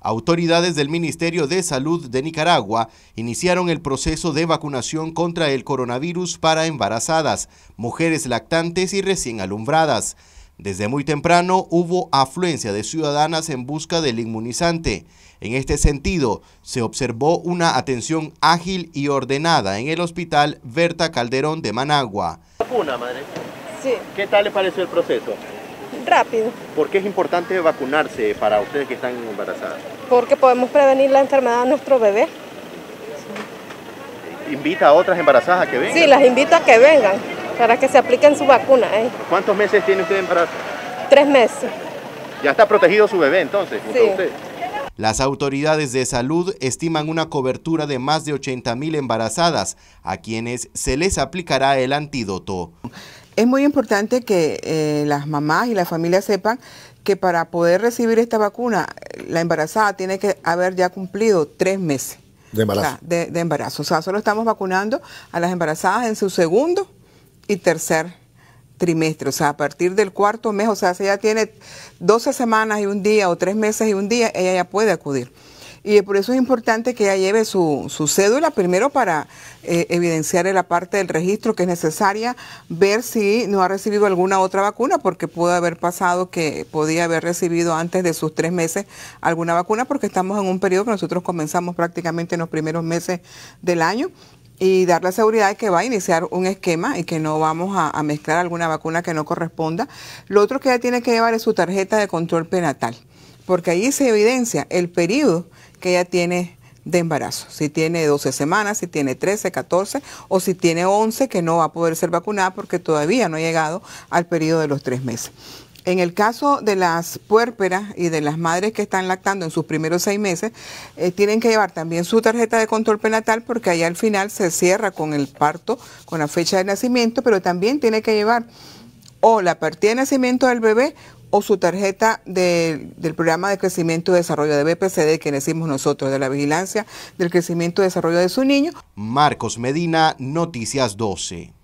Autoridades del Ministerio de Salud de Nicaragua iniciaron el proceso de vacunación contra el coronavirus para embarazadas, mujeres lactantes y recién alumbradas. Desde muy temprano hubo afluencia de ciudadanas en busca del inmunizante. En este sentido, se observó una atención ágil y ordenada en el Hospital Berta Calderón de Managua. ¿Vacuna, madre? Sí. ¿Qué tal le pareció el proceso? rápido. ¿Por qué es importante vacunarse para ustedes que están embarazadas? Porque podemos prevenir la enfermedad a nuestro bebé. ¿Invita a otras embarazadas a que vengan? Sí, las invito a que vengan para que se apliquen su vacuna. ¿eh? ¿Cuántos meses tiene usted embarazada? Tres meses. ¿Ya está protegido su bebé entonces? Sí. Las autoridades de salud estiman una cobertura de más de 80 mil embarazadas a quienes se les aplicará el antídoto. Es muy importante que eh, las mamás y las familias sepan que para poder recibir esta vacuna, la embarazada tiene que haber ya cumplido tres meses. De embarazo. de, de, embarazo. O sea, solo estamos vacunando a las embarazadas en su segundo y tercer trimestre. O sea, a partir del cuarto mes, o sea, si ella tiene 12 semanas y un día o tres meses y un día, ella ya puede acudir y por eso es importante que ella lleve su, su cédula primero para eh, evidenciar la parte del registro que es necesaria, ver si no ha recibido alguna otra vacuna, porque puede haber pasado que podía haber recibido antes de sus tres meses alguna vacuna, porque estamos en un periodo que nosotros comenzamos prácticamente en los primeros meses del año y dar la seguridad de que va a iniciar un esquema y que no vamos a, a mezclar alguna vacuna que no corresponda. Lo otro que ella tiene que llevar es su tarjeta de control prenatal porque ahí se evidencia el periodo que ella tiene de embarazo, si tiene 12 semanas, si tiene 13, 14 o si tiene 11 que no va a poder ser vacunada porque todavía no ha llegado al periodo de los tres meses. En el caso de las puérperas y de las madres que están lactando en sus primeros seis meses, eh, tienen que llevar también su tarjeta de control prenatal porque ahí al final se cierra con el parto, con la fecha de nacimiento, pero también tiene que llevar o la partida de nacimiento del bebé o su tarjeta del programa de crecimiento y desarrollo de BPCD que decimos nosotros, de la vigilancia del crecimiento y desarrollo de su niño. Marcos Medina, Noticias 12.